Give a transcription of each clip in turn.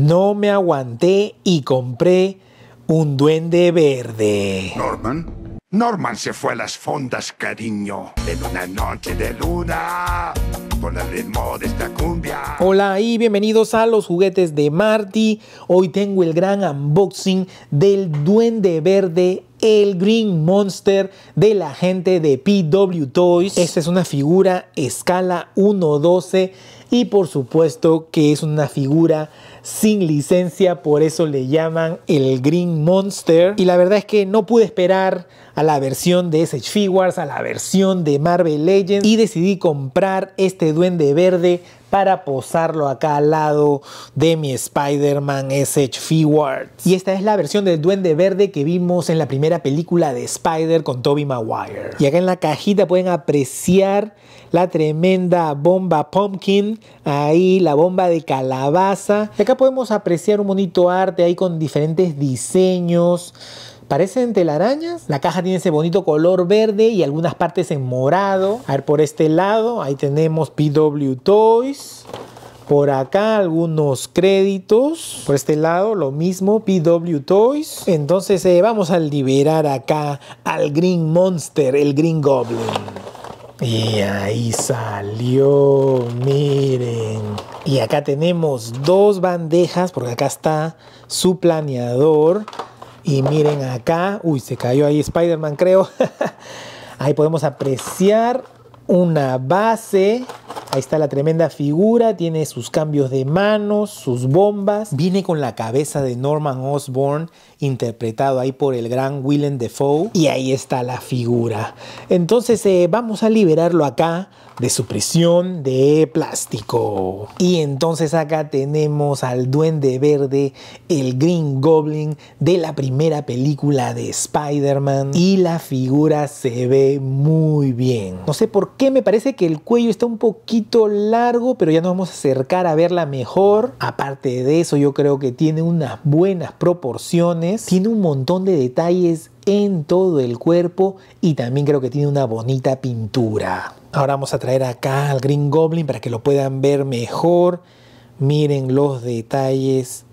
No me aguanté y compré un duende verde. Norman. Norman se fue a las fondas, cariño, en una noche de luna, con el ritmo de esta cumbia. Hola y bienvenidos a los juguetes de Marty. Hoy tengo el gran unboxing del Duende Verde, el Green Monster de la gente de PW Toys. Esta es una figura escala 1-12 y por supuesto que es una figura sin licencia, por eso le llaman el Green Monster. Y la verdad es que no pude esperar a la versión de SH Figures, a la versión de Marvel Legends y decidí comprar este duende verde para posarlo acá al lado de mi Spider-Man SH Figures. Y esta es la versión del Duende Verde que vimos en la primera película de Spider con Tobey Maguire. Y acá en la cajita pueden apreciar la tremenda bomba pumpkin, ahí la bomba de calabaza. Y acá podemos apreciar un bonito arte ahí con diferentes diseños. Parecen telarañas. La caja tiene ese bonito color verde y algunas partes en morado. A ver, por este lado, ahí tenemos PW Toys. Por acá algunos créditos. Por este lado lo mismo, PW Toys. Entonces eh, vamos a liberar acá al Green Monster, el Green Goblin. Y ahí salió, miren. Y acá tenemos dos bandejas, porque acá está su planeador. Y miren acá, uy, se cayó ahí Spider-Man creo. ahí podemos apreciar una base. Ahí está la tremenda figura, tiene sus cambios de manos, sus bombas. Viene con la cabeza de Norman Osborn interpretado ahí por el gran Willem Dafoe. Y ahí está la figura. Entonces eh, vamos a liberarlo acá de su prisión de plástico. Y entonces acá tenemos al duende verde, el Green Goblin de la primera película de Spider-Man. Y la figura se ve muy bien. No sé por qué, me parece que el cuello está un poquito largo, pero ya nos vamos a acercar a verla mejor. Aparte de eso, yo creo que tiene unas buenas proporciones tiene un montón de detalles en todo el cuerpo y también creo que tiene una bonita pintura. Ahora vamos a traer acá al Green Goblin para que lo puedan ver mejor. Miren los detalles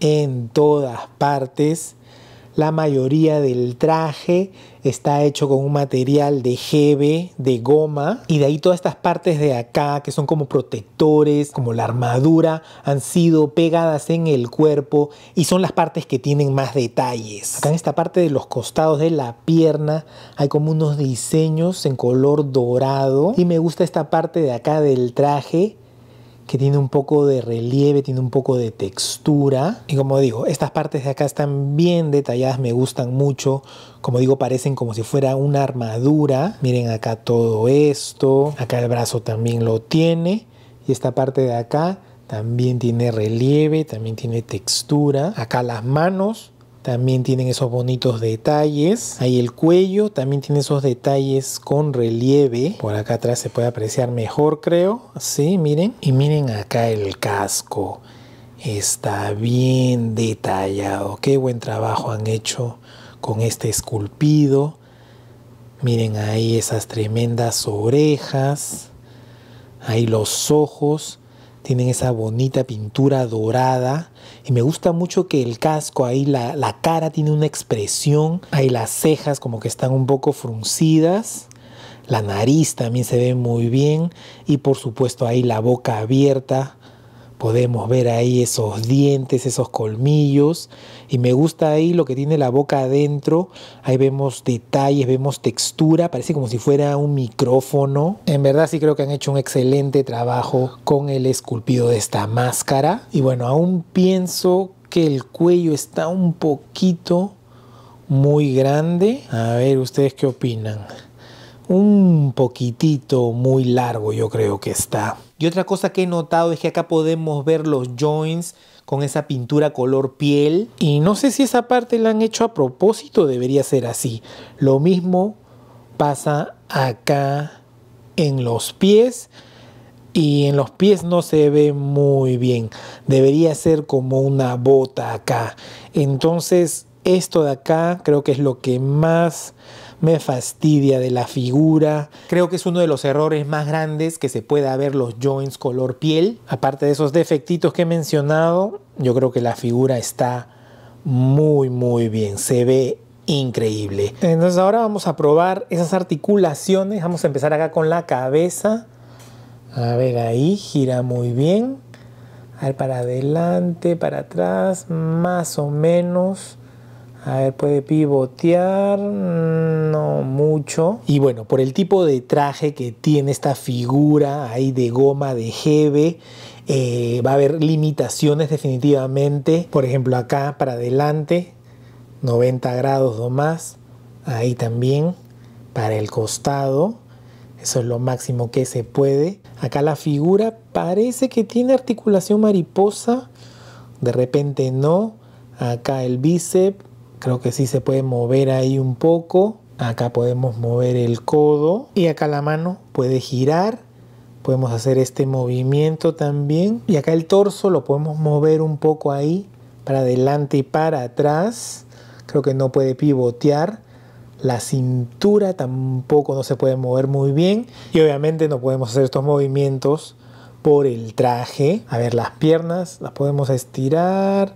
en todas partes. La mayoría del traje está hecho con un material de jebe, de goma, y de ahí todas estas partes de acá que son como protectores, como la armadura, han sido pegadas en el cuerpo y son las partes que tienen más detalles. Acá en esta parte de los costados de la pierna hay como unos diseños en color dorado y me gusta esta parte de acá del traje que tiene un poco de relieve, tiene un poco de textura. Y como digo, estas partes de acá están bien detalladas, me gustan mucho. Como digo, parecen como si fuera una armadura. Miren acá todo esto. Acá el brazo también lo tiene. Y esta parte de acá también tiene relieve, también tiene textura. Acá las manos también tienen esos bonitos detalles. Ahí el cuello también tiene esos detalles con relieve. Por acá atrás se puede apreciar mejor, creo. Sí, miren. Y miren acá el casco. Está bien detallado. Qué buen trabajo han hecho con este esculpido. Miren ahí esas tremendas orejas. Ahí los ojos tienen esa bonita pintura dorada y me gusta mucho que el casco ahí, la, cara tiene una expresión, ahí las cejas como que están un poco fruncidas. La nariz también se ve muy bien y por supuesto ahí la boca abierta Podemos ver ahí esos dientes, esos colmillos. Y me gusta ahí lo que tiene la boca adentro. Ahí vemos detalles, vemos textura. Parece como si fuera un micrófono. En verdad sí creo que han hecho un excelente trabajo con el esculpido de esta máscara. Y bueno, aún pienso que el cuello está un poquito muy grande. A ver, ¿ustedes qué opinan? un poquitito muy largo yo creo que está. Y otra cosa que he notado es que acá podemos ver los joints con esa pintura color piel. Y no sé si esa parte la han hecho a propósito, debería ser así. Lo mismo pasa acá en los pies. Y en los pies no se ve muy bien. Debería ser como una bota acá. Entonces esto de acá creo que es lo que más me fastidia de la figura. Creo que es uno de los errores más grandes que se pueda ver los joints color piel. Aparte de esos defectitos que he mencionado, yo creo que la figura está muy muy bien. Se ve increíble. Entonces ahora vamos a probar esas articulaciones. Vamos a empezar acá con la cabeza. A ver ahí, gira muy bien. A ver, para adelante, para atrás, más o menos. A ver, puede pivotear, no mucho. Y bueno, por el tipo de traje que tiene esta figura ahí de goma de jeve, eh, va a haber limitaciones definitivamente. Por ejemplo, acá para adelante, 90 grados o más. Ahí también, para el costado. Eso es lo máximo que se puede. Acá la figura parece que tiene articulación mariposa. De repente no. Acá el bíceps creo que sí se puede mover ahí un poco. Acá podemos mover el codo y acá la mano puede girar. Podemos hacer este movimiento también. Y acá el torso lo podemos mover un poco ahí para adelante y para atrás. Creo que no puede pivotear. La cintura tampoco no se puede mover muy bien. Y obviamente no podemos hacer estos movimientos por el traje. A ver, las piernas las podemos estirar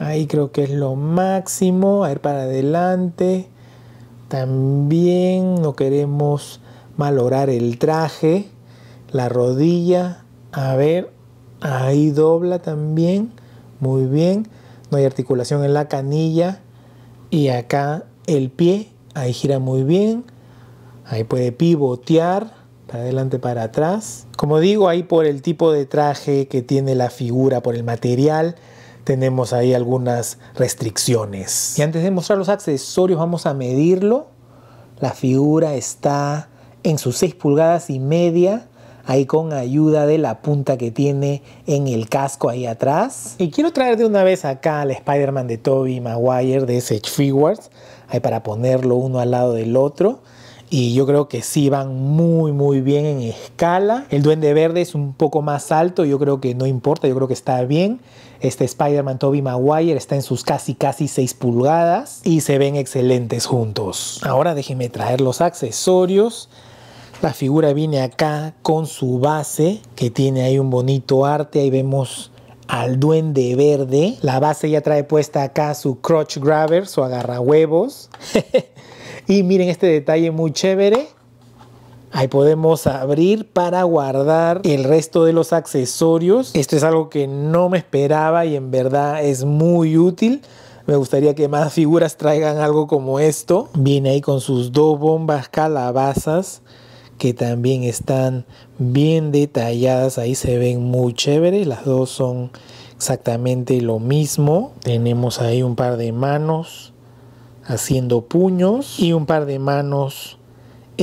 Ahí creo que es lo máximo. A ver para adelante. También no queremos malograr el traje. La rodilla. A ver. Ahí dobla también. Muy bien. No hay articulación en la canilla. Y acá el pie. Ahí gira muy bien. Ahí puede pivotear para adelante, para atrás. Como digo, ahí por el tipo de traje que tiene la figura, por el material, tenemos ahí algunas restricciones. Y antes de mostrar los accesorios vamos a medirlo. La figura está en sus 6 pulgadas y media, ahí con ayuda de la punta que tiene en el casco ahí atrás. Y quiero traer de una vez acá al Spider-Man de Tobey Maguire de Sage Figures, ahí para ponerlo uno al lado del otro. Y yo creo que sí van muy muy bien en escala. El duende verde es un poco más alto, yo creo que no importa, yo creo que está bien. Este Spider-Man Toby Maguire está en sus casi casi 6 pulgadas y se ven excelentes juntos. Ahora déjenme traer los accesorios. La figura viene acá con su base que tiene ahí un bonito arte. Ahí vemos al duende verde. La base ya trae puesta acá su crotch grabber, su huevos. y miren este detalle muy chévere Ahí podemos abrir para guardar el resto de los accesorios. Esto es algo que no me esperaba y en verdad es muy útil. Me gustaría que más figuras traigan algo como esto. Viene ahí con sus dos bombas calabazas que también están bien detalladas. Ahí se ven muy chéveres. Las dos son exactamente lo mismo. Tenemos ahí un par de manos haciendo puños y un par de manos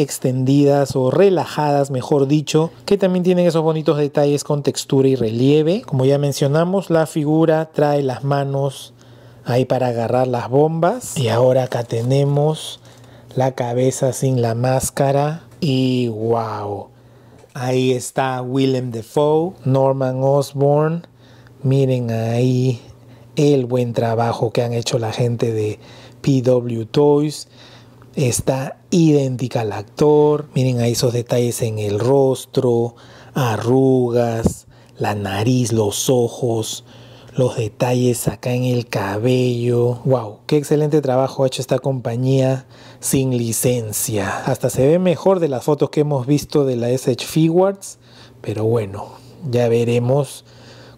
extendidas o relajadas, mejor dicho, que también tienen esos bonitos detalles con textura y relieve. Como ya mencionamos, la figura trae las manos ahí para agarrar las bombas. Y ahora acá tenemos la cabeza sin la máscara. Y wow, ahí está Willem defoe Norman Osborn. Miren ahí el buen trabajo que han hecho la gente de PW Toys está idéntica al actor. Miren ahí esos detalles en el rostro, arrugas, la nariz, los ojos, los detalles acá en el cabello. ¡Wow! ¡Qué excelente trabajo ha hecho esta compañía sin licencia! Hasta se ve mejor de las fotos que hemos visto de la SH Figuarts, pero bueno, ya veremos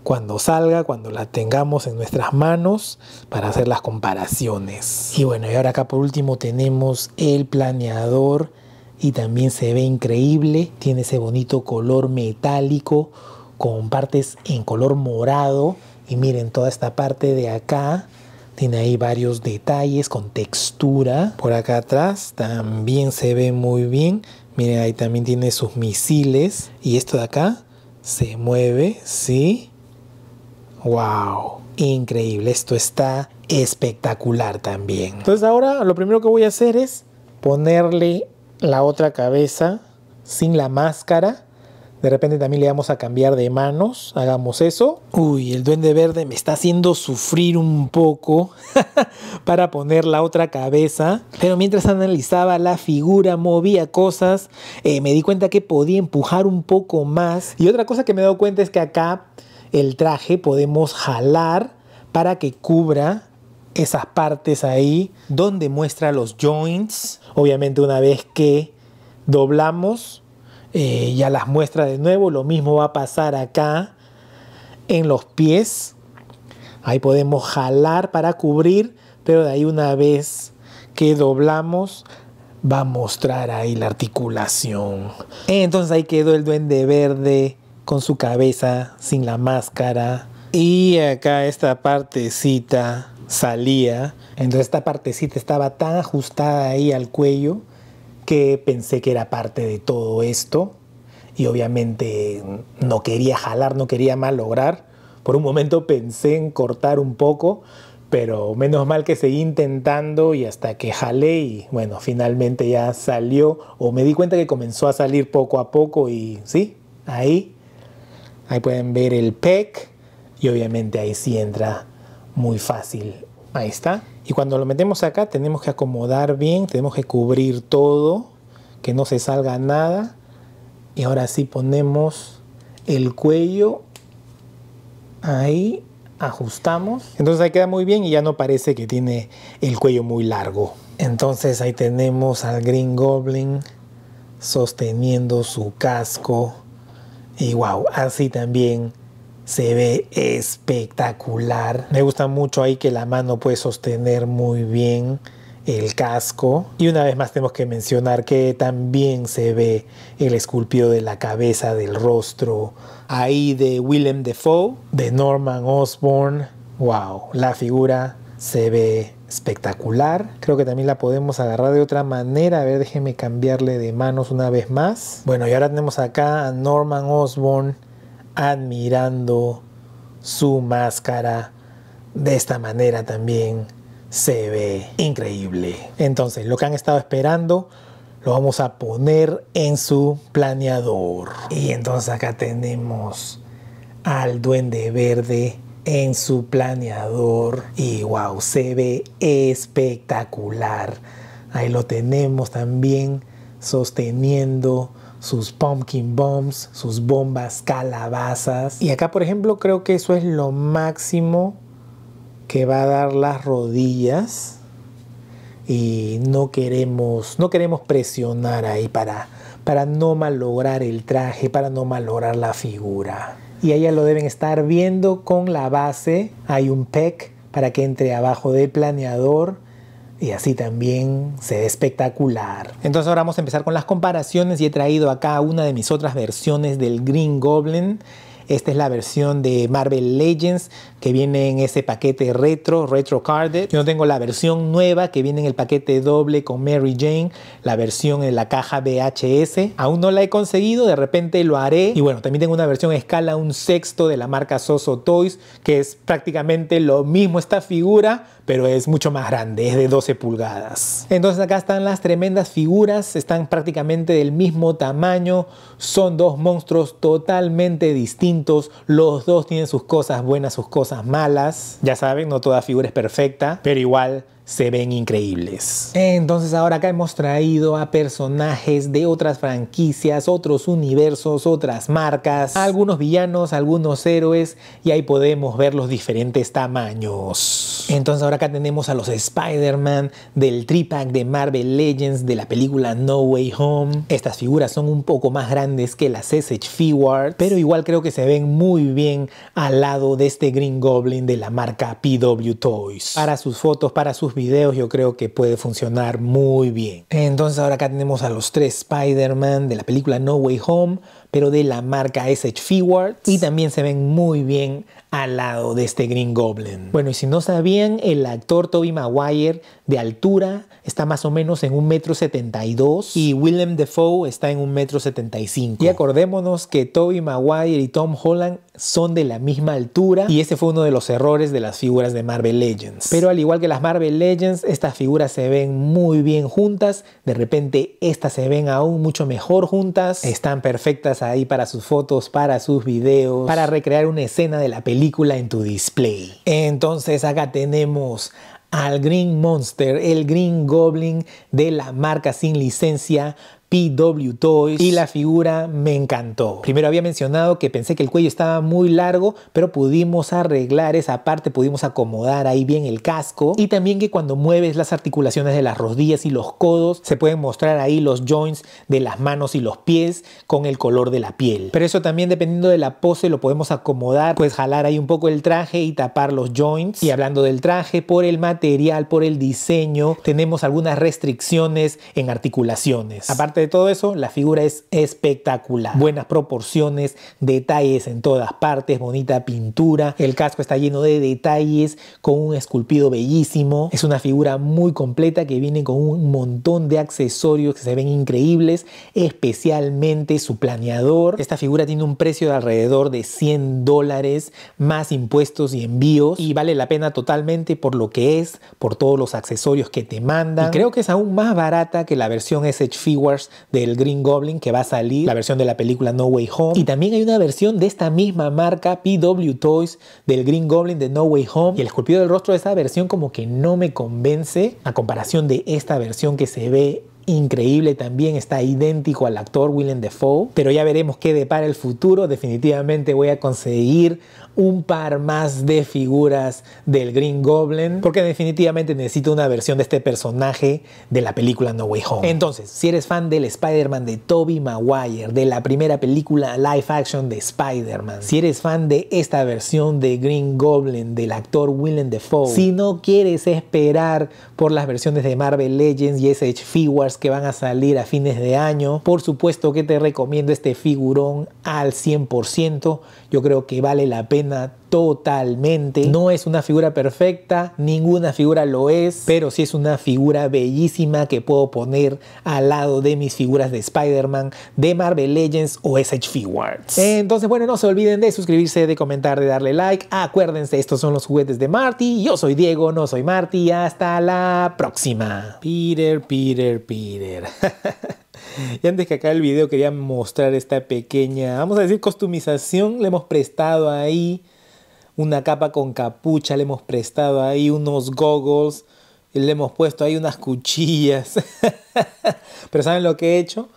cuando salga, cuando la tengamos en nuestras manos para hacer las comparaciones. Y bueno, y ahora acá por último tenemos el planeador y también se ve increíble, tiene ese bonito color metálico con partes en color morado y miren toda esta parte de acá tiene ahí varios detalles con textura. Por acá atrás también se ve muy bien. Miren, ahí también tiene sus misiles. Y esto de acá se mueve, ¿sí? ¡Wow! Increíble, esto está espectacular también. Entonces ahora lo primero que voy a hacer es ponerle la otra cabeza sin la máscara. De repente también le vamos a cambiar de manos. Hagamos eso. Uy, el duende verde me está haciendo sufrir un poco para poner la otra cabeza. Pero mientras analizaba la figura, movía cosas, eh, me di cuenta que podía empujar un poco más. Y otra cosa que me he dado cuenta es que acá el traje podemos jalar para que cubra esas partes ahí donde muestra los joints. Obviamente una vez que doblamos eh, ya las muestra de nuevo. Lo mismo va a pasar acá en los pies. Ahí podemos jalar para cubrir, pero de ahí una vez que doblamos va a mostrar ahí la articulación. Entonces ahí quedó el duende verde con su cabeza, sin la máscara. Y acá esta partecita salía. Entonces esta partecita estaba tan ajustada ahí al cuello que pensé que era parte de todo esto. Y obviamente no quería jalar, no quería malograr. Por un momento pensé en cortar un poco, pero menos mal que seguí intentando y hasta que jalé y bueno, finalmente ya salió o me di cuenta que comenzó a salir poco a poco y sí, ahí Ahí pueden ver el PEC y obviamente ahí sí entra muy fácil. Ahí está. Y cuando lo metemos acá tenemos que acomodar bien, tenemos que cubrir todo, que no se salga nada. Y ahora sí ponemos el cuello ahí, ajustamos. Entonces ahí queda muy bien y ya no parece que tiene el cuello muy largo. Entonces ahí tenemos al Green Goblin sosteniendo su casco y wow, así también se ve espectacular. Me gusta mucho ahí que la mano puede sostener muy bien el casco. Y una vez más tenemos que mencionar que también se ve el esculpido de la cabeza, del rostro, ahí de Willem Dafoe, de Norman Osborn. Wow, la figura se ve espectacular. Creo que también la podemos agarrar de otra manera. A ver, déjenme cambiarle de manos una vez más. Bueno, y ahora tenemos acá a Norman Osborn admirando su máscara. De esta manera también se ve increíble. Entonces, lo que han estado esperando lo vamos a poner en su planeador. Y entonces acá tenemos al duende verde en su planeador y wow, se ve espectacular. Ahí lo tenemos también sosteniendo sus pumpkin bombs, sus bombas calabazas. Y acá, por ejemplo, creo que eso es lo máximo que va a dar las rodillas. Y no queremos, no queremos presionar ahí para, para no malograr el traje, para no malograr la figura y ella lo deben estar viendo con la base. Hay un peck para que entre abajo del planeador y así también se ve espectacular. Entonces ahora vamos a empezar con las comparaciones y he traído acá una de mis otras versiones del Green Goblin esta es la versión de Marvel Legends que viene en ese paquete retro, retro carded. Yo tengo la versión nueva que viene en el paquete doble con Mary Jane, la versión en la caja VHS. Aún no la he conseguido, de repente lo haré. Y bueno, también tengo una versión escala un sexto de la marca Soso Toys, que es prácticamente lo mismo esta figura, pero es mucho más grande, es de 12 pulgadas. Entonces acá están las tremendas figuras, están prácticamente del mismo tamaño, son dos monstruos totalmente distintos los dos tienen sus cosas buenas, sus cosas malas, ya saben, no toda figura es perfecta, pero igual se ven increíbles. Entonces ahora acá hemos traído a personajes de otras franquicias, otros universos, otras marcas, algunos villanos, algunos héroes y ahí podemos ver los diferentes tamaños. Entonces ahora acá tenemos a los Spider-Man del tripack de Marvel Legends de la película No Way Home. Estas figuras son un poco más grandes que las SH Figuarts, pero igual creo que se ven muy bien al lado de este Green Goblin de la marca PW Toys. Para sus fotos, para sus videos yo creo que puede funcionar muy bien. Entonces ahora acá tenemos a los tres Spider-Man de la película No Way Home, pero de la marca SH Figuarts y también se ven muy bien al lado de este Green Goblin. Bueno, y si no sabían, el actor Toby Maguire de altura está más o menos en un 1,72m y Willem Dafoe está en un 1,75m. Y acordémonos que Toby Maguire y Tom Holland son de la misma altura y ese fue uno de los errores de las figuras de Marvel Legends. Pero al igual que las Marvel Legends, estas figuras se ven muy bien juntas, de repente estas se ven aún mucho mejor juntas, están perfectas ahí para sus fotos, para sus videos, para recrear una escena de la película en tu display. Entonces acá tenemos al Green Monster, el Green Goblin de la marca sin licencia PW Toys y la figura me encantó. Primero había mencionado que pensé que el cuello estaba muy largo, pero pudimos arreglar esa parte, pudimos acomodar ahí bien el casco y también que cuando mueves las articulaciones de las rodillas y los codos, se pueden mostrar ahí los joints de las manos y los pies con el color de la piel. Pero eso también dependiendo de la pose lo podemos acomodar, pues jalar ahí un poco el traje y tapar los joints. Y hablando del traje, por el material, por el diseño, tenemos algunas restricciones en articulaciones. Aparte de todo eso, la figura es espectacular. Buenas proporciones, detalles en todas partes, bonita pintura. El casco está lleno de detalles con un esculpido bellísimo. Es una figura muy completa que viene con un montón de accesorios que se ven increíbles, especialmente su planeador. Esta figura tiene un precio de alrededor de 100 dólares más impuestos y envíos y vale la pena totalmente por lo que es, por todos los accesorios que te mandan. creo que es aún más barata que la versión SH Figures del Green Goblin que va a salir, la versión de la película No Way Home. Y también hay una versión de esta misma marca, PW Toys, del Green Goblin de No Way Home. Y el esculpido del rostro de esa versión como que no me convence a comparación de esta versión que se ve increíble también, está idéntico al actor Willem Dafoe, pero ya veremos qué depara el futuro, definitivamente voy a conseguir un par más de figuras del Green Goblin, porque definitivamente necesito una versión de este personaje de la película No Way Home. Entonces, si eres fan del Spider-Man de Tobey Maguire, de la primera película live action de Spider-Man, si eres fan de esta versión de Green Goblin del actor Willem Dafoe, si no quieres esperar por las versiones de Marvel Legends y SH Figures que van a salir a fines de año, por supuesto que te recomiendo este figurón al 100%, yo creo que vale la pena totalmente. No es una figura perfecta, ninguna figura lo es, pero sí es una figura bellísima que puedo poner al lado de mis figuras de Spider-Man, de Marvel Legends o SH Wars Entonces, bueno, no se olviden de suscribirse, de comentar, de darle like. Acuérdense, estos son los juguetes de Marty. Yo soy Diego, no soy Marty. Hasta la próxima. Peter, Peter, Peter. Y antes que acabe el video quería mostrar esta pequeña, vamos a decir, costumización. Le hemos prestado ahí una capa con capucha, le hemos prestado ahí unos goggles, le hemos puesto ahí unas cuchillas. Pero ¿saben lo que he hecho?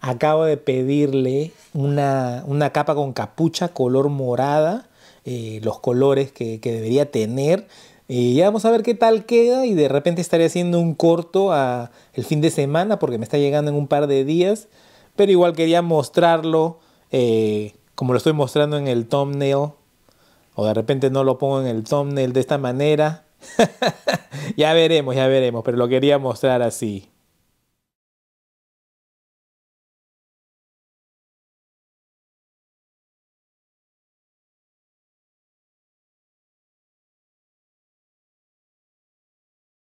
Acabo de pedirle una, capa con capucha color morada, eh, los colores que, que debería tener y ya vamos a ver qué tal queda y de repente estaré haciendo un corto a el fin de semana porque me está llegando en un par de días. Pero igual quería mostrarlo eh, como lo estoy mostrando en el thumbnail. O de repente no lo pongo en el thumbnail de esta manera. ya veremos, ya veremos. Pero lo quería mostrar así.